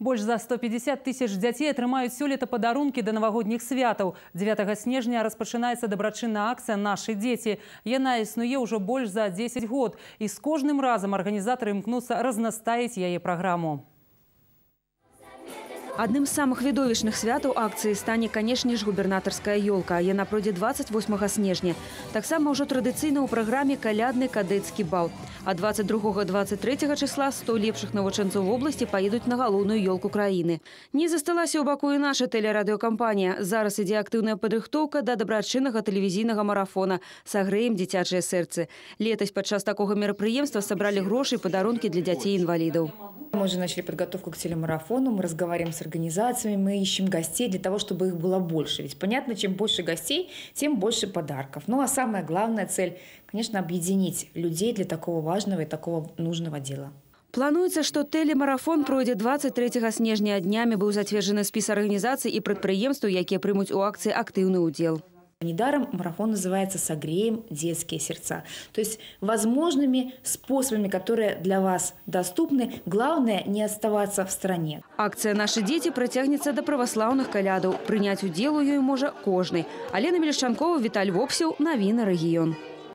Больш за 150 тысяч дзяцей атрымаюць сёлета падарункі да навагодніх святаў. 9 снежня распачынаецца дабрачынная акцыя нашы дзеці. Яна існуе ўжо больш за 10 год і з кожным разам арганізатары імкнуцца разнастаіць яе праграму. Одним з самых видовищных святаў акцыі станет, конечно же, губернаторская ёлка. Яна пройдзе 28 снежня. Таксама ўжо традиционно у праграме калядны кадэцкі бал. А 22-23 числа 100 лепшых навучэнцаў области поедут на галоўную ёлку краіны. Не засталась ў баку і наша тэлерадыёкампанія. Зараз ідзе актыўная падрыхтоўка да дабрачыннага тэлевізійнага марафона «Сагрэем дзіцячыя сэрцы». Летась падчас такога мерапрыемства сабралі грошы і падарункі для детей-инвалидов. Мы уже начали подготовку к телемарафону, мы разговариваем с организациями, мы ищем гостей для того, чтобы их было больше. Ведь понятно, чем больше гостей, тем больше подарков. Ну а самая главная цель, конечно, объединить людей для такого важного и такого нужного дела. Плануецца, что телемарафон пройдет 23 снежня днями. Был затвержен список организаций и прадпрыемстваў, которые примут у акции активный удел. Недаром марафон называется «Согреем детские сердца». То есть возможными способами, которые для вас доступны, главное не оставаться в стране. Акция «Наши дети» протягнется до православных калядов. Принять удел ее може каждый. Алена Мельшанкова, Віталь Вопсів, Новина, регион.